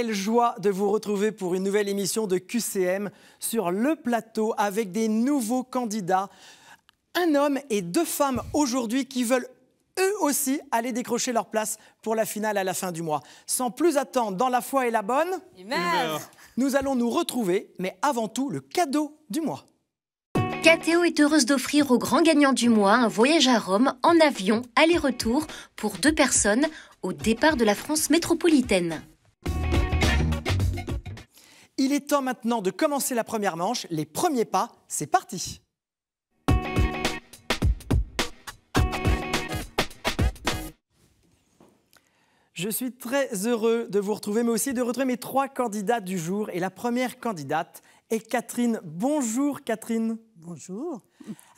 Quelle joie de vous retrouver pour une nouvelle émission de QCM sur le plateau avec des nouveaux candidats. Un homme et deux femmes aujourd'hui qui veulent eux aussi aller décrocher leur place pour la finale à la fin du mois. Sans plus attendre, dans la foi et la bonne nous allons nous retrouver, mais avant tout le cadeau du mois. KTO est heureuse d'offrir au grand gagnant du mois un voyage à Rome en avion aller-retour pour deux personnes au départ de la France métropolitaine. Il est temps maintenant de commencer la première manche. Les premiers pas, c'est parti Je suis très heureux de vous retrouver, mais aussi de retrouver mes trois candidates du jour. Et la première candidate est Catherine. Bonjour Catherine. Bonjour.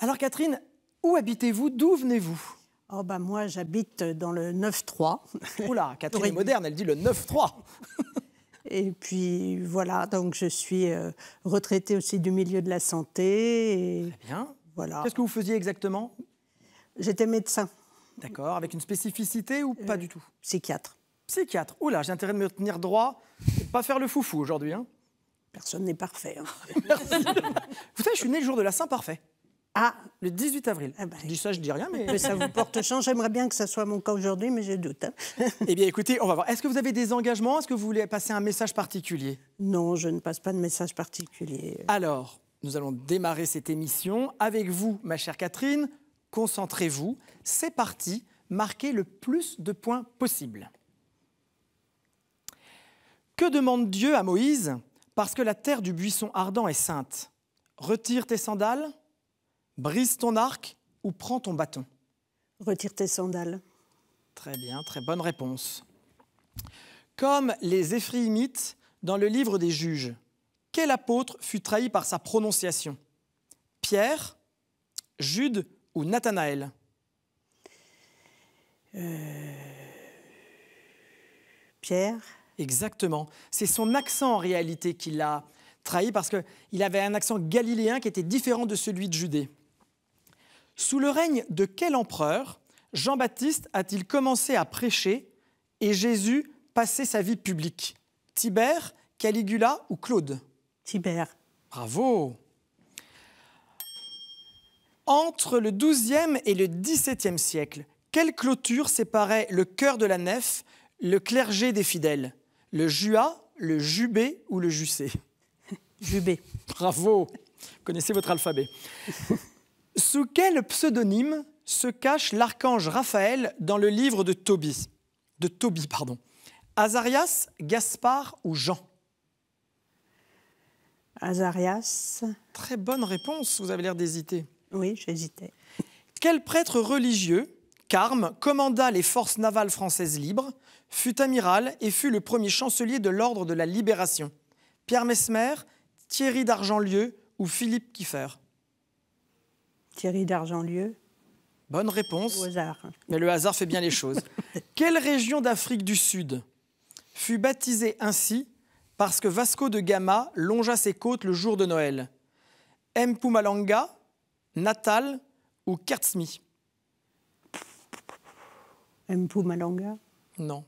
Alors Catherine, où habitez-vous D'où venez-vous Oh bah moi j'habite dans le 9-3. Oula, Catherine moderne, elle dit le 9-3. Et puis voilà, donc je suis retraité euh, retraitée aussi du milieu de la santé. bien. Voilà. Qu'est-ce que vous faisiez exactement J'étais médecin. D'accord, avec une spécificité ou pas euh, du tout Psychiatre. Psychiatre. Oula, j'ai intérêt de me tenir droit et pas faire le foufou aujourd'hui. Hein. Personne n'est parfait. Hein. vous savez, je suis né le jour de la Saint-Parfait. Ah, le 18 avril. Eh ben, je dis ça, je dis rien, mais... ça vous porte chance. J'aimerais bien que ça soit mon cas aujourd'hui, mais je doute. Hein. eh bien, écoutez, on va voir. Est-ce que vous avez des engagements Est-ce que vous voulez passer un message particulier Non, je ne passe pas de message particulier. Alors, nous allons démarrer cette émission avec vous, ma chère Catherine. Concentrez-vous. C'est parti. Marquez le plus de points possible. Que demande Dieu à Moïse Parce que la terre du buisson ardent est sainte. Retire tes sandales Brise ton arc ou prends ton bâton Retire tes sandales. Très bien, très bonne réponse. Comme les Éphrémites dans le livre des juges, quel apôtre fut trahi par sa prononciation Pierre, Jude ou Nathanaël euh, Pierre Exactement. C'est son accent en réalité qui l'a trahi parce qu'il avait un accent galiléen qui était différent de celui de Judée. Sous le règne de quel empereur Jean-Baptiste a-t-il commencé à prêcher et Jésus passé sa vie publique Tibère, Caligula ou Claude Tibère. Bravo Entre le XIIe et le XVIIe siècle, quelle clôture séparait le cœur de la nef, le clergé des fidèles Le jua, le jubé ou le jussé Jubé. Bravo Vous Connaissez votre alphabet. Sous quel pseudonyme se cache l'archange Raphaël dans le livre de Tobie De Toby, pardon. Azarias, Gaspard ou Jean Azarias. Très bonne réponse, vous avez l'air d'hésiter. Oui, j'hésitais. Quel prêtre religieux, Carme, commanda les forces navales françaises libres, fut amiral et fut le premier chancelier de l'ordre de la Libération Pierre Mesmer, Thierry d'Argentlieu ou Philippe Kiffer Thierry d'Argentlieu. Bonne réponse. Au hasard. Mais le hasard fait bien les choses. Quelle région d'Afrique du Sud fut baptisée ainsi parce que Vasco de Gama longea ses côtes le jour de Noël Mpumalanga, Natal ou Kertsmi Mpumalanga Non.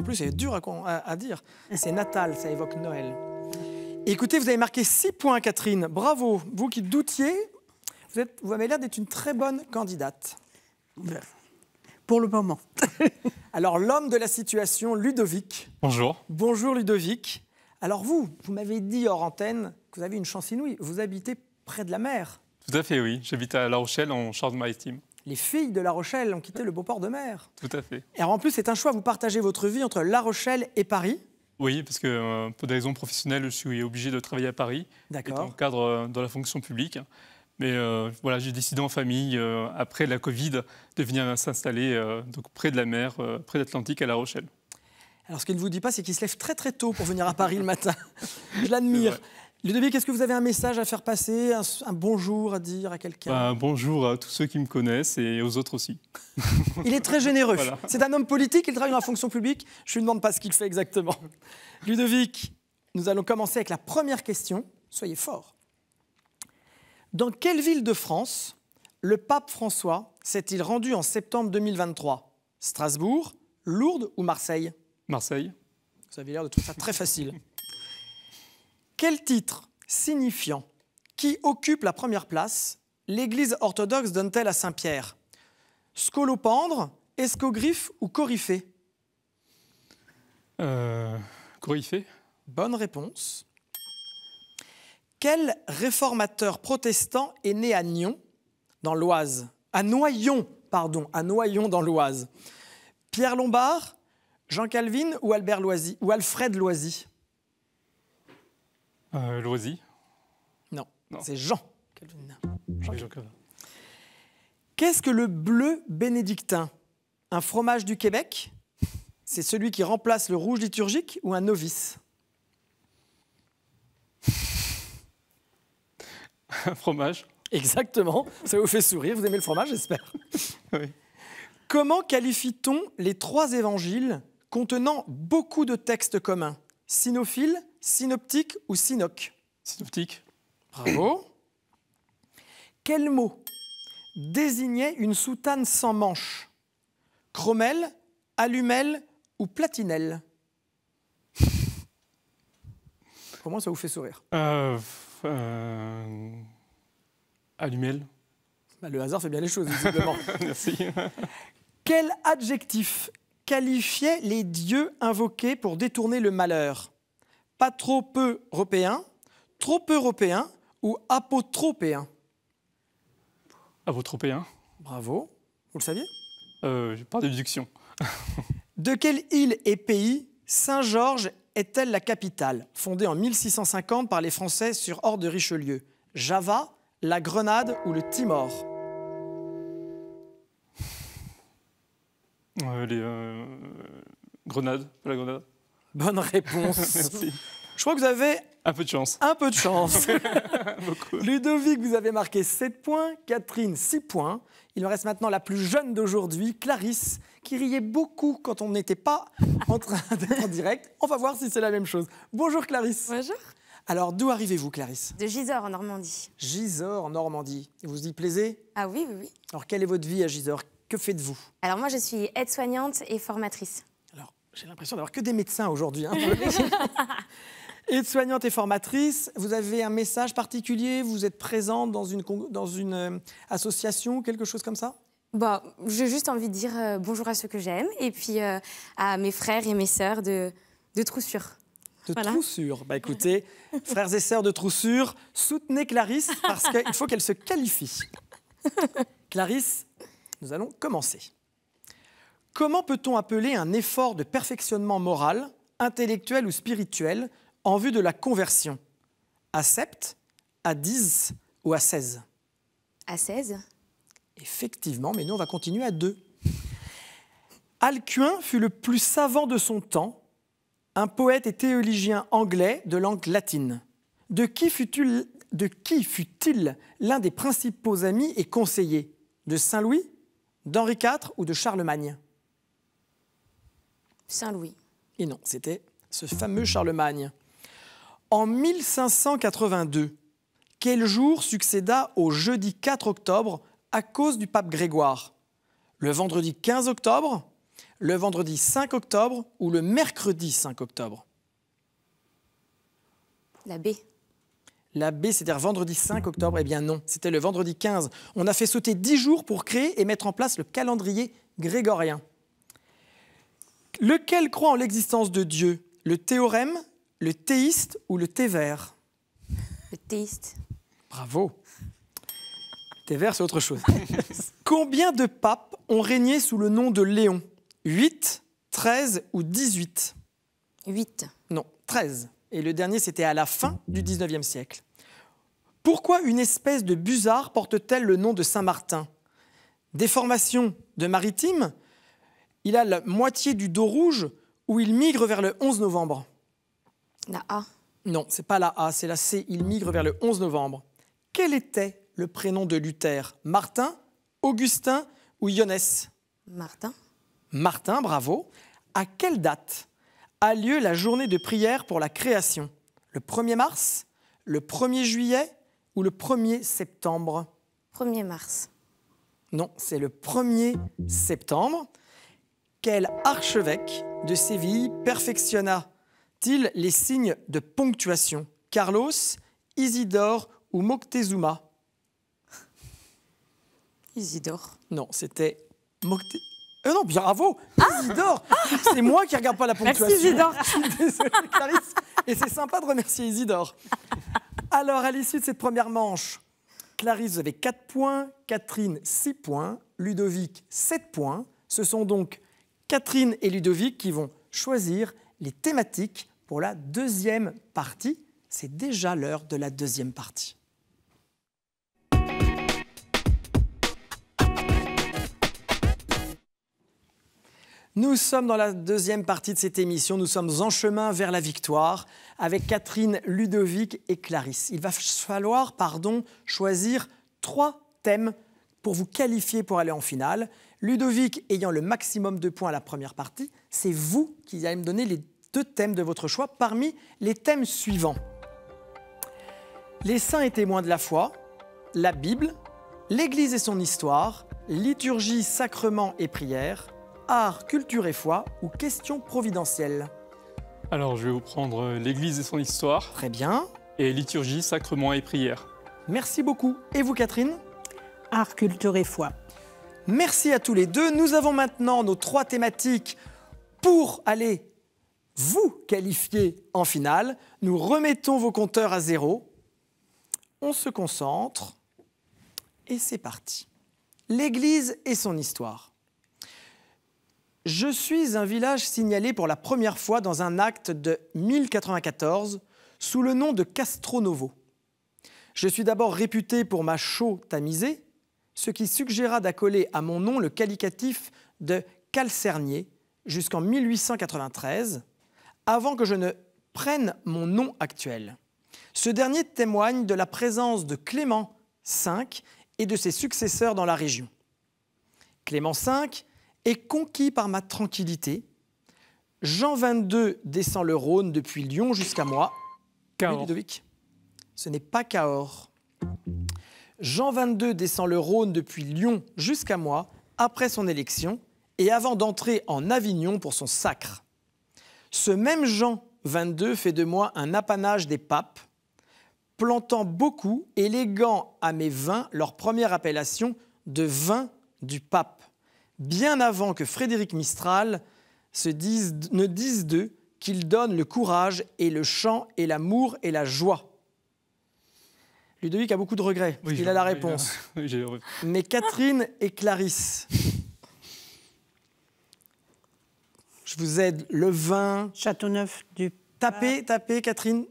En plus, c'est dur à, dire. C'est Natal, ça évoque Noël. Écoutez, vous avez marqué 6 points, Catherine. Bravo. Vous qui doutiez, vous, avez l'air d'être une très bonne candidate. Pour le moment. Alors, l'homme de la situation, Ludovic. Bonjour. Bonjour, Ludovic. Alors, vous, vous m'avez dit hors antenne que vous avez une chance inouïe. Vous habitez près de la mer. Tout à fait, oui. J'habite à La Rochelle, en de maritime Les filles de La Rochelle ont quitté le beau port de mer. Tout à fait. Et alors, en plus, c'est un choix. Vous partagez votre vie entre La Rochelle et Paris. Oui, parce que euh, pour des raisons professionnelles, je suis obligé de travailler à Paris. D'accord. En cadre euh, dans la fonction publique. Mais euh, voilà, j'ai décidé en famille, euh, après la Covid, de venir s'installer euh, donc près de la mer, près de l'Atlantique, à La Rochelle. Alors, ce qu'il ne vous dit pas, c'est qu'il se lève très très tôt pour venir à Paris le matin. Je l'admire. Ludovic, est-ce que vous avez un message à faire passer, un, bonjour à dire à quelqu'un bah, Un bonjour à tous ceux qui me connaissent et aux autres aussi. il est très généreux. C'est un homme politique, il travaille dans la fonction publique. Je ne lui demande pas ce qu'il fait exactement. Ludovic, nous allons commencer avec la première question. Soyez fort. Dans quelle ville de France le pape François s'est-il rendu en septembre 2023 Strasbourg, Lourdes ou Marseille Marseille. Vous avez l'air de trouver ça très facile. Quel titre signifiant qui occupe la première place l'Église orthodoxe donne-t-elle à Saint-Pierre Scolopendre, escogriffe ou coryphée euh, Coryphée. Bonne réponse. Quel réformateur protestant est né à Nyon, dans l'Oise À Noyon, pardon, à Noyon dans l'Oise. Pierre Lombard, Jean Calvin ou Albert Loisy ou Alfred Loisy euh, Loisy Non, c'est Jean Calvin. Qu'est-ce que le bleu bénédictin Un fromage du Québec C'est celui qui remplace le rouge liturgique ou un novice Un fromage. Exactement, ça vous fait sourire, vous aimez le fromage, j'espère. Comment qualifie-t-on les trois évangiles contenant beaucoup de textes communs Sinophile, synoptique ou synoc Synoptique. Bravo. Quel mot désignait une soutane sans manches chromel allumelle ou platinelle Comment ça vous fait sourire euh, euh, bah, le hasard fait bien les choses, évidemment. Merci. Quel adjectif qualifiait les dieux invoqués pour détourner le malheur Pas trop peu européen, trop européen ou apotropéen Apotropéen. Bravo. Vous le saviez euh, de déduction. de quelle île et pays Saint-Georges est-elle la capitale, fondée en 1650 par les Français sur hors de Richelieu Java, la Grenade ou le Timor euh, Les euh, euh, la Grenade. Bonne réponse. Je crois que vous avez un peu de chance. Un peu de chance. Ludovic, vous avez marqué 7 points, Catherine 6 points. Il nous reste maintenant la plus jeune d'aujourd'hui, Clarisse, qui riait beaucoup quand on n'était pas en train d'être en direct. On va voir si c'est la même chose. Bonjour Clarisse. Bonjour. Alors d'où arrivez-vous Clarisse De Gisors en Normandie. Gisors en Normandie. Et vous y plaisez Ah oui, oui, oui. Alors quelle est votre vie à Gisors Que faites-vous Alors moi je suis aide-soignante et formatrice. Alors j'ai l'impression d'avoir que des médecins aujourd'hui. Hein, Aide-soignante et formatrice, vous avez un message particulier Vous êtes présente dans une, dans une euh, association, quelque chose comme ça bah, j'ai juste envie de dire euh, bonjour à ceux que j'aime et puis euh, à mes frères et mes sœurs de, de Troussure. De Troussure Bah écoutez, frères et sœurs de Troussure, soutenez Clarisse parce qu'il faut qu'elle se qualifie. Clarisse, nous allons commencer. Comment peut-on appeler un effort de perfectionnement moral, intellectuel ou spirituel en vue de la conversion À 7, à 10 ou à 16 À 16 Effectivement, mais nous, on va continuer à 2. Alcuin fut le plus savant de son temps, un poète et théologien anglais de langue latine. De qui fut-il fut l'un des principaux amis et conseillers De Saint-Louis, d'Henri IV ou de Charlemagne Saint-Louis. Et non, c'était ce fameux Charlemagne. En 1582, quel jour succéda au jeudi 4 octobre à cause du pape Grégoire Le vendredi 15 octobre Le vendredi 5 octobre Ou le mercredi 5 octobre La B. La B, c'est-à-dire vendredi 5 octobre Eh bien non, c'était le vendredi 15. On a fait sauter 10 jours pour créer et mettre en place le calendrier grégorien. Lequel croit en l'existence de Dieu Le théorème le théiste ou le thé vert Le théiste. Bravo. Le thé vert, c'est autre chose. Combien de papes ont régné sous le nom de Léon 8, 13 ou 18 8. Non, 13. Et le dernier, c'était à la fin du 19e siècle. Pourquoi une espèce de busard porte-t-elle le nom de Saint-Martin Déformation de maritime Il a la moitié du dos rouge où il migre vers le 11 novembre la A. Non, c'est pas la A, c'est la C. Il migre vers le 11 novembre. Quel était le prénom de Luther Martin, Augustin ou Johannes Martin. Martin, bravo. À quelle date a lieu la journée de prière pour la création Le 1er mars, le 1er juillet ou le 1er septembre 1er mars. Non, c'est le 1er septembre. Quel archevêque de Séville perfectionna t-il les signes de ponctuation Carlos, Isidore ou Moctezuma Isidore. Non, c'était Moctezuma. Euh, non, bravo Isidore ah ah C'est moi qui regarde pas la ponctuation. Merci Isidore Et c'est sympa de remercier Isidore. Alors, à l'issue de cette première manche, Clarisse, avait 4 points, Catherine, 6 points, Ludovic, 7 points. Ce sont donc Catherine et Ludovic qui vont choisir les thématiques pour la deuxième partie. C'est déjà l'heure de la deuxième partie. Nous sommes dans la deuxième partie de cette émission. Nous sommes en chemin vers la victoire avec Catherine, Ludovic et Clarisse. Il va falloir pardon, choisir trois thèmes pour vous qualifier pour aller en finale. Ludovic ayant le maximum de points à la première partie, c'est vous qui allez me donner les deux thèmes de votre choix parmi les thèmes suivants. Les saints et témoins de la foi, la Bible, l'Église et son histoire, liturgie, sacrement et prière, art, culture et foi ou questions providentielles. Alors je vais vous prendre euh, l'Église et son histoire. Très bien. Et liturgie, sacrement et prière. Merci beaucoup. Et vous Catherine Art, culture et foi. Merci à tous les deux. Nous avons maintenant nos trois thématiques pour aller vous qualifier en finale. Nous remettons vos compteurs à zéro. On se concentre et c'est parti. L'Église et son histoire. Je suis un village signalé pour la première fois dans un acte de 1094 sous le nom de Castronovo. Je suis d'abord réputé pour ma chaux tamisée, ce qui suggéra d'accoler à mon nom le qualificatif de calcernier, jusqu'en 1893, avant que je ne prenne mon nom actuel. Ce dernier témoigne de la présence de Clément V et de ses successeurs dans la région. Clément V est conquis par ma tranquillité. Jean XXII descend le Rhône depuis Lyon jusqu'à moi. Ce n'est pas Cahors. Jean XXII descend le Rhône depuis Lyon jusqu'à moi après son élection et avant d'entrer en Avignon pour son sacre. Ce même Jean 22 fait de moi un apanage des papes, plantant beaucoup et à mes vins leur première appellation de vin du pape, bien avant que Frédéric Mistral ne dise d'eux qu'il donne le courage et le chant et l'amour et la joie. Ludovic a beaucoup de regrets, il a la réponse. Mais Catherine et Clarisse vous aide, le vin. Châteauneuf du Tapez, tapez, Catherine.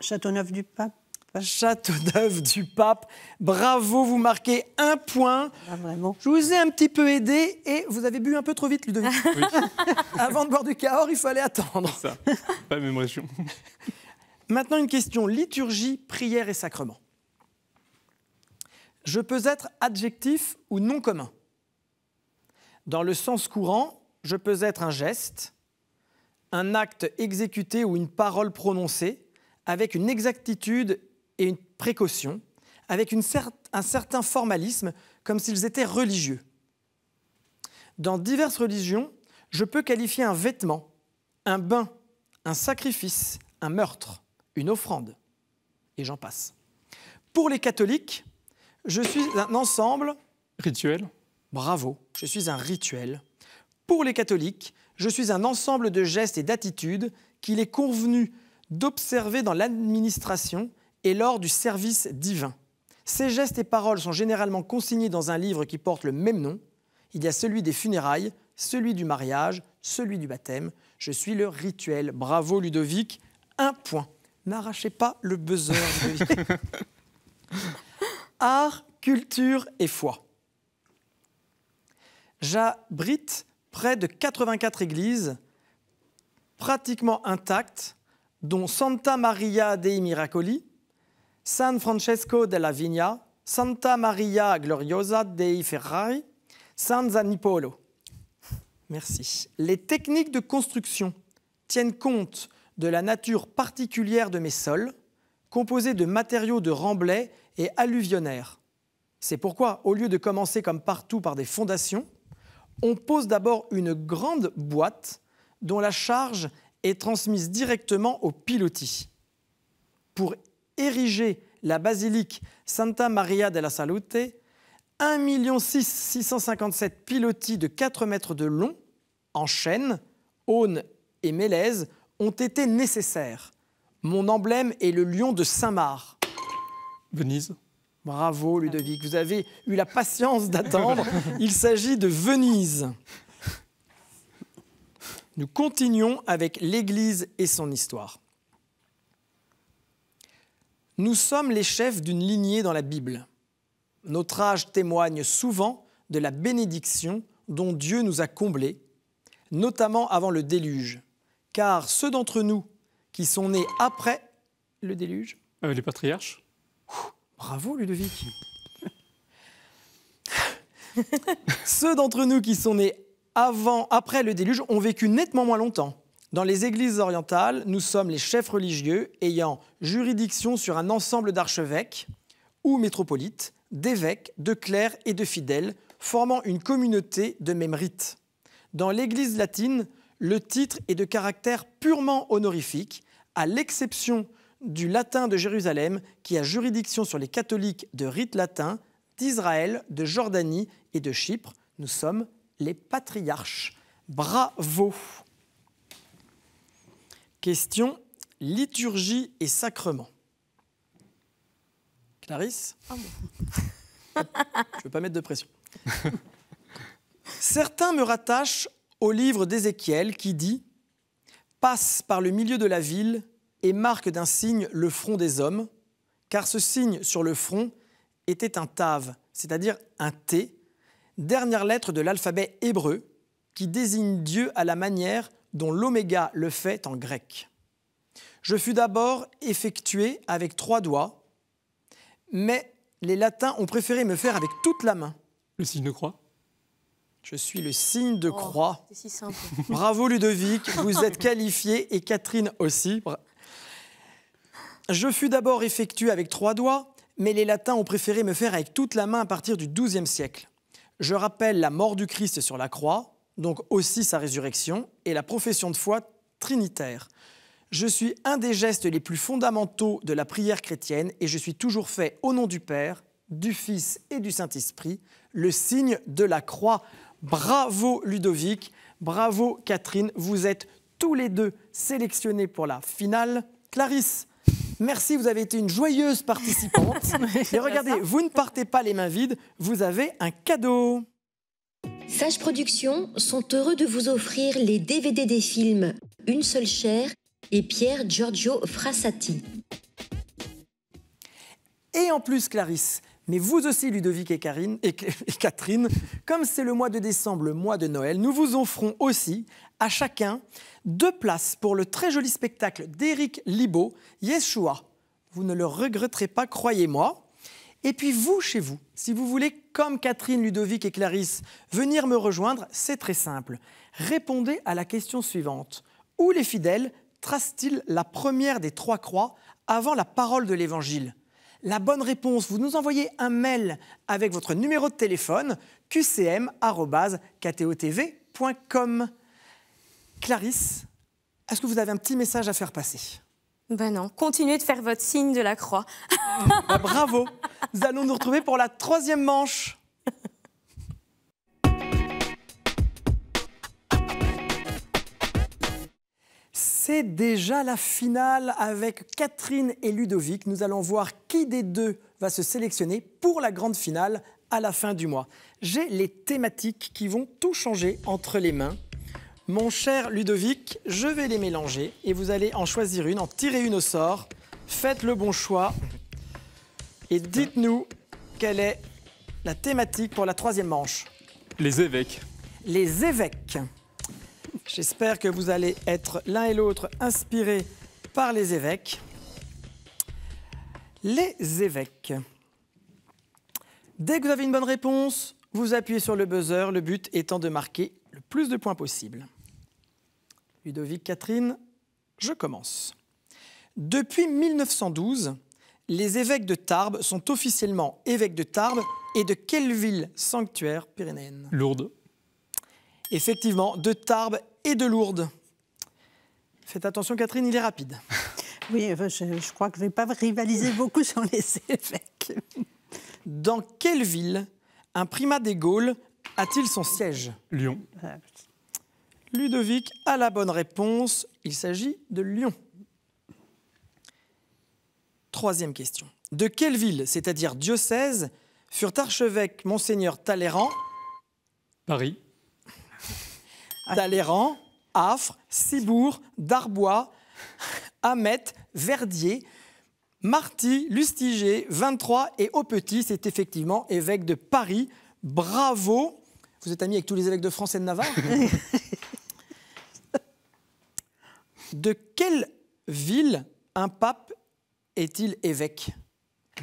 Châteauneuf du Pape. Châteauneuf du Pape. Bravo, vous marquez un point. Ah, vraiment. Je vous ai un petit peu aidé et vous avez bu un peu trop vite, Ludovic. Avant de boire du Cahors, il fallait attendre. Ça, pas la même région. Maintenant, une question liturgie, prière et sacrement. Je peux être adjectif ou non commun. Dans le sens courant, je peux être un geste, un acte exécuté ou une parole prononcée avec une exactitude et une précaution, avec un certain formalisme, comme s'ils étaient religieux. Dans diverses religions, je peux qualifier un vêtement, un bain, un sacrifice, un meurtre, une offrande, et j'en passe. Pour les catholiques, je suis un ensemble... Rituel Bravo, je suis un rituel. Pour les catholiques, je suis un ensemble de gestes et d'attitudes qu'il est convenu d'observer dans l'administration et lors du service divin. Ces gestes et paroles sont généralement consignés dans un livre qui porte le même nom. Il y a celui des funérailles, celui du mariage, celui du baptême. Je suis le rituel. Bravo Ludovic, un point. N'arrachez pas le buzzer. Art, culture et foi. J'abrite près de 84 églises pratiquement intactes, dont Santa Maria dei Miracoli, San Francesco della Vigna, Santa Maria Gloriosa dei Ferrari, San Zanipolo. Merci. Les techniques de construction tiennent compte de la nature particulière de mes sols, composés de matériaux de remblai et alluvionnaires. C'est pourquoi, au lieu de commencer comme partout par des fondations, on pose d'abord une grande boîte dont la charge est transmise directement aux pilotis. Pour ériger la basilique Santa Maria della Salute, 1 657 pilotis de 4 mètres de long, en chêne, aune et mélèze, ont été nécessaires. Mon emblème est le lion de Saint-Marc. Venise Bravo Ludovic, vous avez eu la patience d'attendre. Il s'agit de Venise. Nous continuons avec l'Église et son histoire. Nous sommes les chefs d'une lignée dans la Bible. Notre âge témoigne souvent de la bénédiction dont Dieu nous a comblés, notamment avant le déluge, car ceux d'entre nous qui sont nés après le déluge, euh, les patriarches, Bravo Ludovic Ceux d'entre nous qui sont nés avant, après le déluge ont vécu nettement moins longtemps. Dans les églises orientales, nous sommes les chefs religieux ayant juridiction sur un ensemble d'archevêques ou métropolites, d'évêques, de clercs et de fidèles, formant une communauté de même rite. Dans l'Église latine, le titre est de caractère purement honorifique, à l'exception du latin de Jérusalem, qui a juridiction sur les catholiques de rite latin, d'Israël, de Jordanie et de Chypre. Nous sommes les patriarches. Bravo Question liturgie et sacrement. Clarisse ah bon. Je ne veux pas mettre de pression. Certains me rattachent au livre d'Ézéchiel qui dit Passe par le milieu de la ville et marque d'un signe le front des hommes, car ce signe sur le front était un tav c'est-à-dire un T, dernière lettre de l'alphabet hébreu, qui désigne Dieu à la manière dont l'oméga le fait en grec. Je fus d'abord effectué avec trois doigts, mais les latins ont préféré me faire avec toute la main. Le signe de croix Je suis le signe de oh, croix. C'est si simple. Bravo Ludovic, vous êtes qualifié et Catherine aussi. Je fus d'abord effectué avec trois doigts, mais les Latins ont préféré me faire avec toute la main à partir du XIIe siècle. Je rappelle la mort du Christ sur la croix, donc aussi sa résurrection, et la profession de foi trinitaire. Je suis un des gestes les plus fondamentaux de la prière chrétienne et je suis toujours fait au nom du Père, du Fils et du Saint-Esprit, le signe de la croix. Bravo Ludovic, bravo Catherine, vous êtes tous les deux sélectionnés pour la finale. Clarisse, Merci, vous avez été une joyeuse participante. Et regardez, vous ne partez pas les mains vides, vous avez un cadeau. Sage Productions sont heureux de vous offrir les DVD des films Une seule chair et Pierre Giorgio Frassati. Et en plus, Clarisse, mais vous aussi, Ludovic et, Karine, et Catherine, comme c'est le mois de décembre, le mois de Noël, nous vous offrons aussi à chacun deux places pour le très joli spectacle d'Éric Libaud, Yeshua. Vous ne le regretterez pas, croyez-moi. Et puis vous, chez vous, si vous voulez, comme Catherine, Ludovic et Clarisse, venir me rejoindre, c'est très simple. Répondez à la question suivante. Où les fidèles tracent-ils la première des trois croix avant la parole de l'Évangile La bonne réponse, vous nous envoyez un mail avec votre numéro de téléphone qcm.ktotv.com. Clarisse, est-ce que vous avez un petit message à faire passer ben non, continuez de faire votre signe de la croix. Ben bravo Nous allons nous retrouver pour la troisième manche. C'est déjà la finale avec Catherine et Ludovic. Nous allons voir qui des deux va se sélectionner pour la grande finale à la fin du mois. J'ai les thématiques qui vont tout changer entre les mains. Mon cher Ludovic, je vais les mélanger et vous allez en choisir une, en tirer une au sort. Faites le bon choix et dites-nous quelle est la thématique pour la troisième manche. Les évêques. Les évêques. J'espère que vous allez être l'un et l'autre inspirés par les évêques. Les évêques. Dès que vous avez une bonne réponse, vous appuyez sur le buzzer, le but étant de marquer le plus de points possible. Ludovic Catherine, je commence. Depuis 1912, les évêques de Tarbes sont officiellement évêques de Tarbes et de quelle ville sanctuaire pyrénéenne Lourdes. Effectivement, de Tarbes et de Lourdes. Faites attention, Catherine, il est rapide. Oui, je, crois que je ne vais pas rivaliser beaucoup sur les évêques. Dans quelle ville un primat des Gaules a-t-il son siège Lyon. Ah, Ludovic a la bonne réponse. Il s'agit de Lyon. Troisième question. De quelle ville, c'est-à-dire diocèse, furent archevêques Monseigneur Talleyrand Paris. Talleyrand, Affre, Cibourg, Darbois, Hamet, Verdier, Marty, Lustiger, 23 et petit c'est effectivement évêque de Paris. Bravo Vous êtes ami avec tous les évêques de France et de Navarre De quelle ville un pape est-il évêque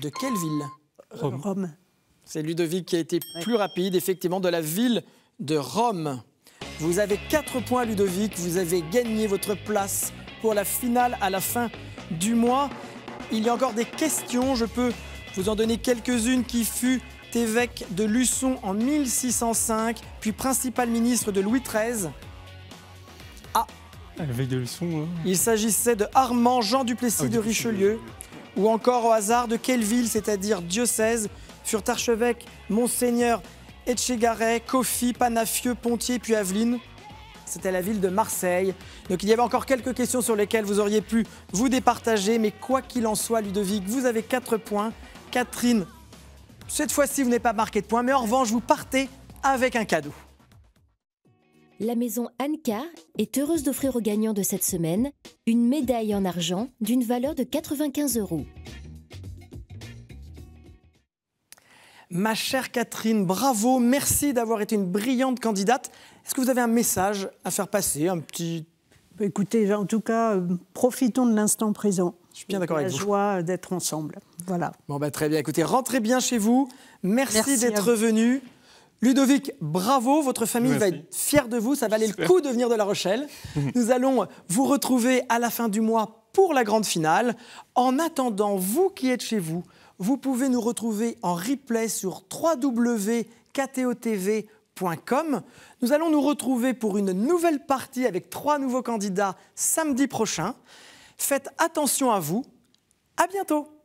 De quelle ville Rome. C'est Ludovic qui a été plus rapide, effectivement, de la ville de Rome. Vous avez 4 points, Ludovic. Vous avez gagné votre place pour la finale à la fin du mois. Il y a encore des questions. Je peux vous en donner quelques-unes qui fut évêque de Luçon en 1605, puis principal ministre de Louis XIII. Avec ah, des leçons, hein. Il s'agissait de Armand Jean Duplessis ah de Richelieu, ou encore au hasard de quelle ville, c'est-à-dire diocèse, furent archevêques Monseigneur Etchegaray, Kofi, Panafieux, Pontier puis Aveline c'était la ville de Marseille. Donc il y avait encore quelques questions sur lesquelles vous auriez pu vous départager, mais quoi qu'il en soit, Ludovic, vous avez 4 points. Catherine, cette fois-ci, vous n'avez pas marqué de points, mais en revanche, vous partez avec un cadeau la maison Anka est heureuse d'offrir aux gagnants de cette semaine une médaille en argent d'une valeur de 95 euros. Ma chère Catherine, bravo, merci d'avoir été une brillante candidate. Est-ce que vous avez un message à faire passer, un petit... Bah, écoutez, en tout cas, euh, profitons de l'instant présent. Je suis bien d'accord avec vous. La joie d'être ensemble. Voilà. Bon, bah, très bien. Écoutez, rentrez bien chez vous. Merci, Merci d'être venu. Ludovic, bravo, votre famille va être fière de vous, ça valait le coup de venir de La Rochelle. Nous allons vous retrouver à la fin du mois pour la grande finale. En attendant, vous qui êtes chez vous, vous pouvez nous retrouver en replay sur www.ktotv.com. Nous allons nous retrouver pour une nouvelle partie avec trois nouveaux candidats samedi prochain. Faites attention à vous. À bientôt